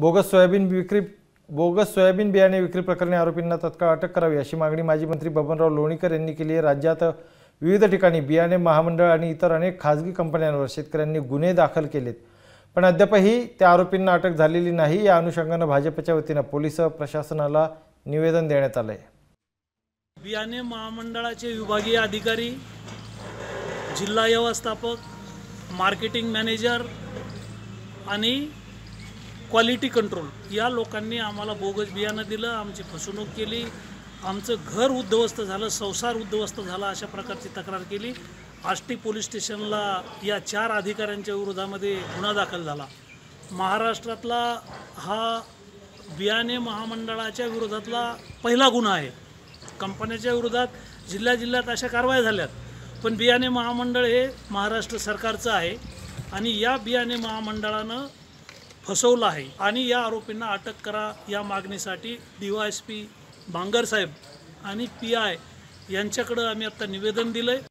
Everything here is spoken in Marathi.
बोगस सोयाबीन विक्री बोगस सोयाबीन बियाणे विक्री प्रकरणी आरोपींना तत्काळ अटक करावी अशी मागणी माजी मंत्री बबनराव लोणीकर यांनी केली आहे राज्यात विविध ठिकाणी बियाणे महामंडळ आणि इतर अनेक खाजगी कंपन्यांवर शेतकऱ्यांनी गुन्हे दाखल केलेत पण अद्यापही त्या आरोपींना अटक झालेली नाही या अनुषंगानं भाजपच्या वतीनं पोलीस प्रशासनाला निवेदन देण्यात आलंय बियाणे महामंडळाचे विभागीय अधिकारी जिल्हा व्यवस्थापक मार्केटिंग मॅनेजर आणि क्वालिटी कंट्रोल या लोकांनी आम्हाला बोगस बियाणं दिलं आमची फसवणूक केली आमचं घर उद्ध्वस्त झालं संसार उद्ध्वस्त झाला अशा प्रकारची तक्रार केली आष्टी पोलीस स्टेशनला या चार अधिकाऱ्यांच्या विरोधामध्ये गुन्हा दाखल झाला महाराष्ट्रातला हा बियाणे महामंडळाच्या विरोधातला पहिला गुन्हा आहे कंपन्याच्या विरोधात जिल्ह्या जिल्ह्यात अशा कारवाया झाल्यात पण बियाणे महामंडळ हे महाराष्ट्र सरकारचं आहे आणि या बियाणे महामंडळानं फसवलं आहे आणि या आरोपींना अटक करा या मागणीसाठी डी वाय एस पी बांगरसाहेब आणि पी आय यांच्याकडं आम्ही आत्ता निवेदन दिलं